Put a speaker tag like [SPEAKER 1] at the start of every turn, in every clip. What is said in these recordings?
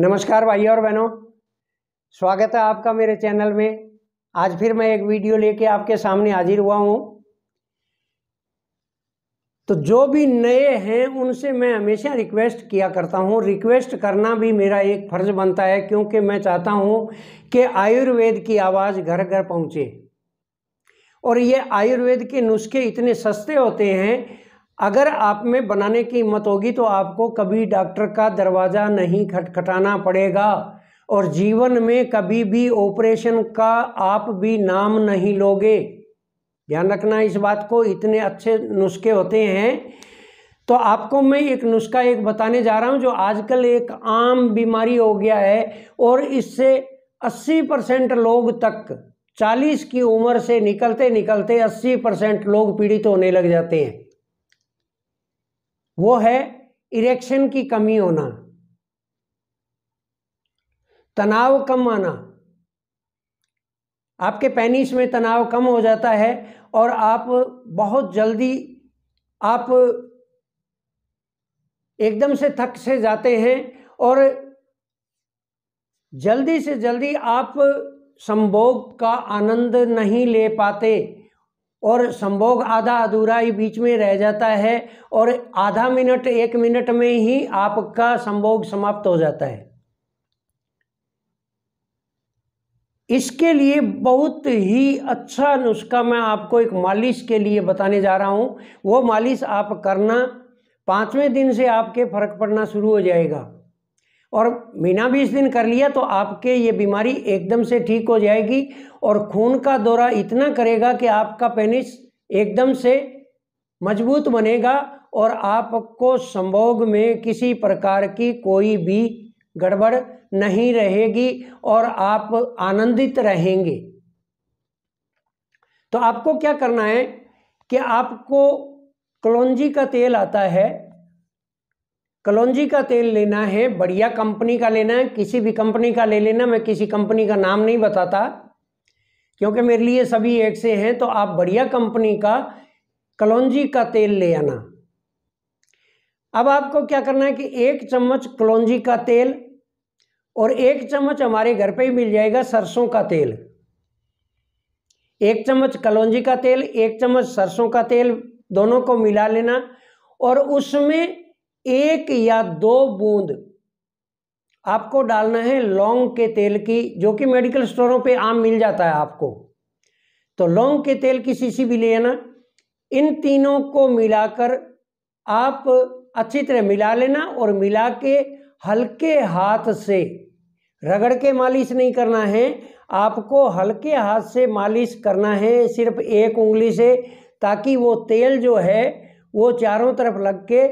[SPEAKER 1] नमस्कार
[SPEAKER 2] भाई और बहनों स्वागत है आपका मेरे चैनल में आज फिर मैं एक वीडियो लेके आपके सामने हाजिर हुआ हूँ तो जो भी नए हैं उनसे मैं हमेशा रिक्वेस्ट किया करता हूँ रिक्वेस्ट करना भी मेरा एक फ़र्ज़ बनता है क्योंकि मैं चाहता हूँ कि आयुर्वेद की आवाज़ घर घर पहुँचे और ये आयुर्वेद के नुस्खे इतने सस्ते होते हैं अगर आप में बनाने की हिम्मत होगी तो आपको कभी डॉक्टर का दरवाज़ा नहीं खटखटाना पड़ेगा और जीवन में कभी भी ऑपरेशन का आप भी नाम नहीं लोगे ध्यान रखना इस बात को इतने अच्छे नुस्खे होते हैं तो आपको मैं एक नुस्खा एक बताने जा रहा हूं जो आजकल एक आम बीमारी हो गया है और इससे 80 परसेंट लोग तक 40 की उम्र से निकलते निकलते 80 परसेंट लोग पीड़ित तो होने लग जाते हैं वो है इरेक्शन की कमी होना तनाव कम आना आपके पैनिस में तनाव कम हो जाता है और आप बहुत जल्दी आप एकदम से थक से जाते हैं और जल्दी से जल्दी आप संभोग का आनंद नहीं ले पाते और संभोग आधा अधूरा ही बीच में रह जाता है और आधा मिनट एक मिनट में ही आपका संभोग समाप्त हो जाता है इसके लिए बहुत ही अच्छा नुस्खा मैं आपको एक मालिश के लिए बताने जा रहा हूँ वो मालिश आप करना पाँचवें दिन से आपके फर्क पड़ना शुरू हो जाएगा और महीना बीस दिन कर लिया तो आपके ये बीमारी एकदम से ठीक हो जाएगी और खून का दौरा इतना करेगा कि आपका पेनिस एकदम से मजबूत बनेगा और आपको संभोग में किसी प्रकार की कोई भी गड़बड़ नहीं रहेगी और आप आनंदित रहेंगे तो आपको क्या करना है कि आपको कलौजी का तेल आता है कलौजी का तेल लेना है बढ़िया कंपनी का लेना है किसी भी कंपनी का ले लेना मैं किसी कंपनी का नाम नहीं बताता क्योंकि मेरे लिए सभी एक से हैं तो आप बढ़िया कंपनी का कलौजी का तेल ले आना अब आपको क्या करना है कि एक चम्मच कलौजी का तेल और एक चम्मच हमारे घर पे ही मिल जाएगा सरसों का तेल एक चम्मच कलौजी का तेल एक चम्मच सरसों का तेल दोनों को मिला लेना और उसमें एक या दो बूंद आपको डालना है लौंग के तेल की जो कि मेडिकल स्टोरों पे आम मिल जाता है आपको तो लौंग के तेल की शीशी भी लेना इन तीनों को मिलाकर आप अच्छी तरह मिला लेना और मिला के हल्के हाथ से रगड़ के मालिश नहीं करना है आपको हल्के हाथ से मालिश करना है सिर्फ एक उंगली से ताकि वो तेल जो है वो चारों तरफ लग के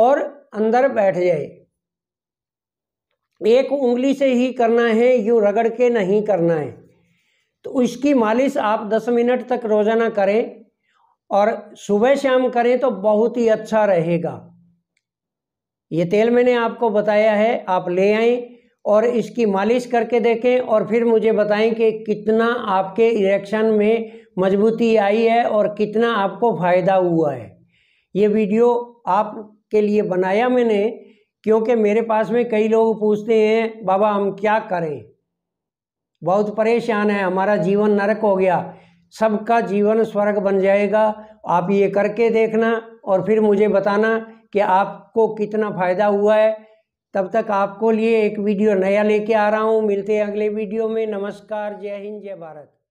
[SPEAKER 2] और अंदर बैठ जाए एक उंगली से ही करना है यूँ रगड़ के नहीं करना है तो उसकी मालिश आप 10 मिनट तक रोज़ाना करें और सुबह शाम करें तो बहुत ही अच्छा रहेगा ये तेल मैंने आपको बताया है आप ले आएँ और इसकी मालिश करके देखें और फिर मुझे बताएं कि कितना आपके इरेक्शन में मजबूती आई है और कितना आपको फ़ायदा हुआ है ये वीडियो आप के लिए बनाया मैंने क्योंकि मेरे पास में कई लोग पूछते हैं बाबा हम क्या करें बहुत परेशान है हमारा जीवन नरक हो गया सबका जीवन स्वर्ग बन जाएगा आप ये करके देखना और फिर मुझे बताना कि आपको कितना फ़ायदा हुआ है तब तक आपको लिए एक वीडियो नया लेके आ रहा हूँ मिलते हैं अगले वीडियो में नमस्कार जय हिंद जय भारत